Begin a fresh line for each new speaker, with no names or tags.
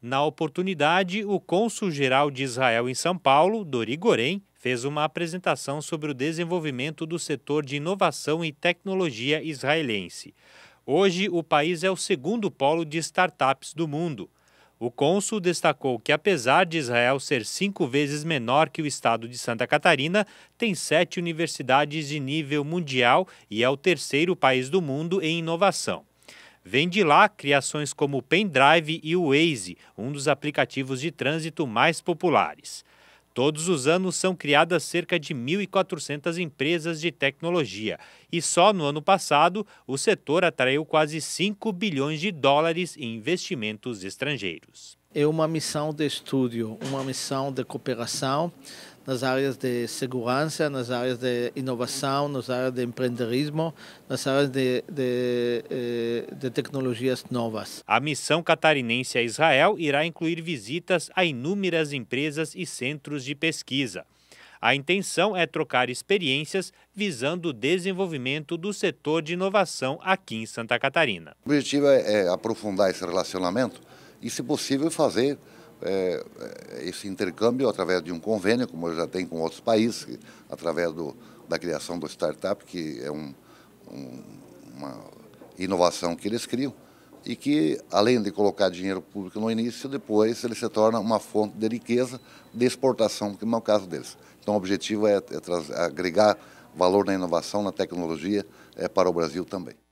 Na oportunidade, o cônsul-geral de Israel em São Paulo, Dori Goren, fez uma apresentação sobre o desenvolvimento do setor de inovação e tecnologia israelense. Hoje, o país é o segundo polo de startups do mundo. O cônsul destacou que, apesar de Israel ser cinco vezes menor que o estado de Santa Catarina, tem sete universidades de nível mundial e é o terceiro país do mundo em inovação. Vem de lá criações como o Pendrive e o Waze, um dos aplicativos de trânsito mais populares. Todos os anos são criadas cerca de 1.400 empresas de tecnologia e só no ano passado o setor atraiu quase 5 bilhões de dólares em investimentos estrangeiros
é uma missão de estudo, uma missão de cooperação nas áreas de segurança, nas áreas de inovação, nas áreas de empreendedorismo, nas áreas de, de, eh, de, tecnologias novas.
A missão catarinense a Israel irá incluir visitas a inúmeras empresas e centros de pesquisa. A intenção é trocar experiências visando o desenvolvimento do setor de inovação aqui em Santa Catarina.
O objetivo é, é aprofundar esse relacionamento e, se é possível, fazer é, é, esse intercâmbio através de um convênio, como já tem com outros países, através do, da criação do startup, que é um, um, uma inovação que eles criam e que, além de colocar dinheiro público no início, depois ele se torna uma fonte de riqueza de exportação, que não é o caso deles. Então, o objetivo é, é agregar valor na inovação, na tecnologia, é, para o Brasil também.